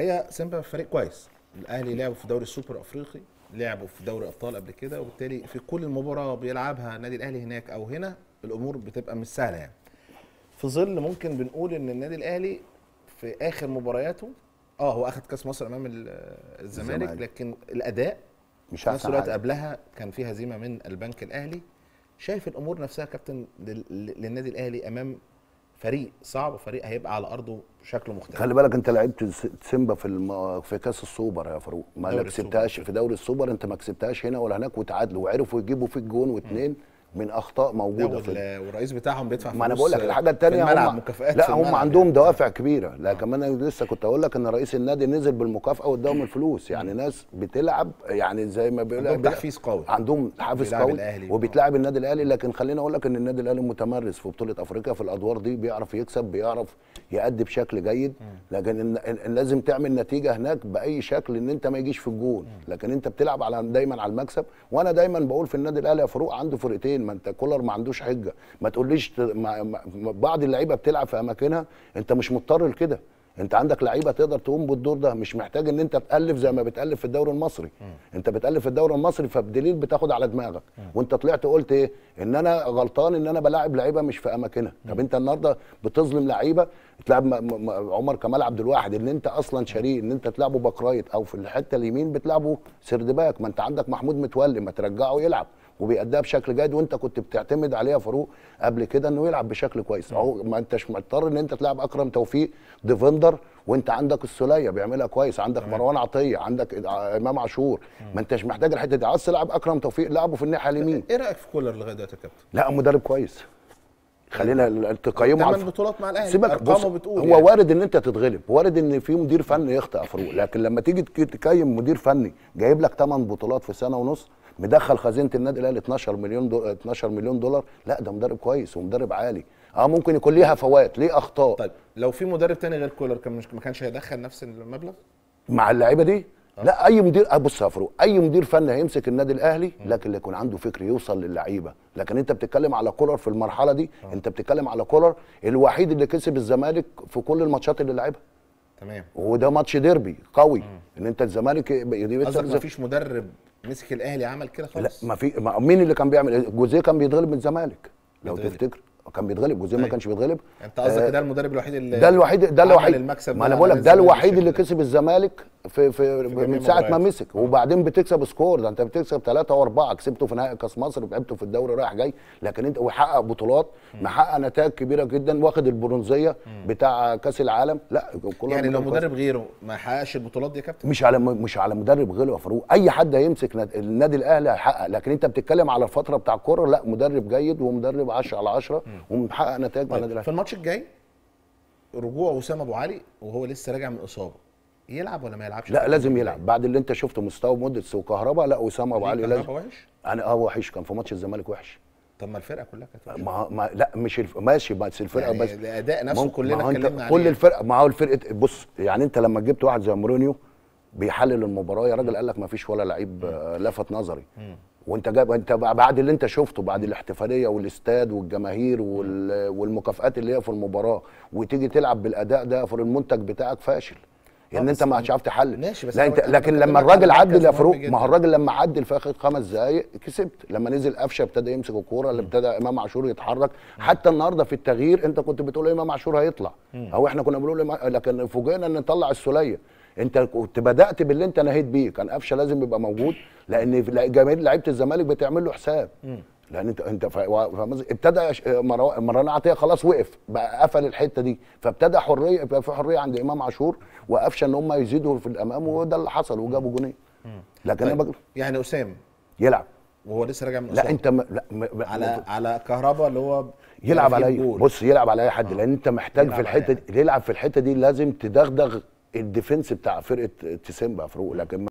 الحقيقه سيمبا فريق كويس الاهلي لعبوا في دوري السوبر افريقي لعبوا في دوري ابطال قبل كده وبالتالي في كل مباراه بيلعبها النادي الاهلي هناك او هنا الامور بتبقى مش سهله يعني في ظل ممكن بنقول ان النادي الاهلي في اخر مبارياته اه هو اخذ كاس مصر امام الزمالك لكن الاداء مش نفس الوقت قبلها كان في هزيمه من البنك الاهلي شايف الامور نفسها كابتن للنادي الاهلي امام فريق صعب وفريق هيبقى على ارضه شكله مختلف خلي بالك انت لعبت سيمبا في الم... في كاس السوبر يا فاروق ما كسبتهاش في دوري السوبر انت ما كسبتهاش هنا ولا هناك وتعادلوا وعرفوا يجيبوا فيك جون واثنين من اخطاء موجوده في والرئيس بتاعهم بيدفع فلوس ما انا بقول لك الحاجه الثانيه هم مكافئات لا هم عندهم يعني. دوافع كبيره لا آه. انا لسه كنت اقول لك ان رئيس النادي نزل بالمكافاه واداهم الفلوس يعني ناس بتلعب يعني زي ما بيقول عندهم تحفيز قوي عندهم حافز قوي وبيتلعب النادي الاهلي لكن خليني اقول لك ان النادي الاهلي متمرس في بطوله افريقيا في الادوار دي بيعرف يكسب بيعرف يأدي بشكل جيد لكن لازم تعمل نتيجه هناك باي شكل ان انت ما يجيش في الجون لكن انت بتلعب على دايما على المكسب وانا دايما بقول في النادي الاهلي يا فاروق عنده فرقتين فين ما انت كولر ما عندوش حجه ما تقوليش ما... ما... بعض اللعيبه بتلعب في اماكنها انت مش مضطر لكده انت عندك لعيبه تقدر تقوم بالدور ده مش محتاج ان انت تالف زي ما بتالف في الدوري المصري م. انت بتالف في الدوري المصري فبدليل بتاخد على دماغك م. وانت طلعت قلت ايه ان انا غلطان ان انا بلاعب لعيبه مش في اماكنها طب انت النهارده بتظلم لعيبه تلعب م... م... عمر كمال عبد الواحد ان انت اصلا شاريه ان انت تلعبه باك رايت او في الحته اليمين بتلعبه سرد باك ما انت عندك محمود متولي ما ترجعه يلعب وبيأديها بشكل جيد وانت كنت بتعتمد عليها فاروق قبل كده انه يلعب بشكل كويس اهو ما انتش مضطر ان انت تلعب اكرم توفيق ديفندر وانت عندك السليه بيعملها كويس عندك مروان عطيه عندك امام عاشور ما انتش محتاج الحته دي عايز تلعب اكرم توفيق لعبه في الناحيه اليمين ايه رايك في كولر لغايه دلوقتي يا كابتن؟ لا مدرب كويس خلينا تقيمه عن بطولات مع الاهلي سيبك ارقامه بتقول هو يعني. وارد ان انت تتغلب وارد ان في مدير فني يخطئ فاروق لكن لما تيجي تقيم مدير فني جايب لك 8 بطولات في سنه ونص مدخل خزينه النادي الاهلي 12 مليون دو... 12 مليون دولار لا ده مدرب كويس ومدرب عالي اه ممكن يكون ليه هفوات ليه اخطاء طيب لو في مدرب تاني غير كولر كان ما كانش هيدخل نفس المبلغ مع اللعيبه دي أه. لا اي مدير آه، بص يا اي مدير فني هيمسك النادي الاهلي لكن اللي يكون عنده فكر يوصل للعيبه لكن انت بتتكلم على كولر في المرحله دي أه. انت بتتكلم على كولر الوحيد اللي كسب الزمالك في كل الماتشات اللي لعبها تمام وده ماتش ديربي قوي مم. ان انت الزمالك قصدك فيش مدرب مسك الاهلي عمل كده خالص لا ما في ما مين اللي كان بيعمل جوزيه كان بيتغلب من الزمالك لو تفتكر كان بيتغلب جوزيه ما أيوة. كانش بيتغلب انت قصدك آه ده المدرب الوحيد اللي ده الوحيد ده الوحيد ما انا بقول لك ده الوحيد اللي كسب الزمالك في في, في من ساعه ما مسك آه. وبعدين بتكسب سكور ده انت بتكسب ثلاثه واربعه كسبته في نهائي كاس مصر لعبته في الدوري رايح جاي لكن انت وحقق بطولات محقق نتائج كبيره جدا واخد البرونزيه بتاع كاس العالم لا كل يعني لو مدرب غيره ما حققش البطولات دي يا كابتن مش على مش على مدرب غيره يا فاروق اي حد هيمسك النادي الاهلي هيحقق لكن انت بتتكلم على الفتره بتاع الكوره لا مدرب جيد ومدرب 10 على 10 ومحقق نتائج مع النادي طيب، الاهلي في الماتش الجاي رجوع اسامه ابو علي وهو لسه راجع من اصابه يلعب ولا ما يلعبش لا لازم يلعب بعد اللي انت شفته مستوى مودريتس وكهربا لا وسام ابو علي لازم وحش انا اه وحش كان في ماتش الزمالك وحش طب ما الفرقه كلها كانت ما, ما لا مش الف... ماشي بس الفرقه يعني بس الاداء نفسه كلنا اتكلمنا عليه كل الفرقه ما هو الفرقه بص يعني انت لما جبت واحد زي مورينيو بيحلل المباراه يا راجل قال لك ما فيش ولا لعيب آه، لفت نظري وانت جايب انت بعد اللي انت شفته بعد الاحتفاليه والاستاد والجماهير وال... والمكافئات اللي هي في المباراه وتيجي تلعب بالاداء ده فالمنتج بتاعك فاشل ان يعني انت ما هتعرف تحلل ماشي بس لا انت لكن لما الراجل عدل يا فاروق ما هو الراجل لما عدل في اخر خمس دقائق كسبت لما نزل قفشه ابتدى يمسك الكوره اللي ابتدى امام عاشور يتحرك حتى النهارده في التغيير انت كنت بتقول إيه، امام عاشور هيطلع او احنا كنا بنقول لكن فوجئنا ان نطلع السوليه انت كنت بدات باللي انت نهيت بيه كان قفشه لازم يبقى موجود لان جماهير لعيبه الزمالك بتعمل له حساب لان انت انت ابتدى مروان عطيه خلاص وقف بقى قفل الحته دي فابتدى حريه يبقى في حريه عند امام عاشور وقفشه ان هم يزيدوا في الامام وده اللي حصل وجابوا جونين لكن طيب. يعني اسام يلعب وهو لسه راجع من لا انت م... لا م... على على كهربا اللي هو يلعب على بص يلعب على اي حد آه. لان انت محتاج في الحته دي يلعب في الحته دي لازم تدغدغ الديفنس بتاع فرقه تسيمبا فروق لكن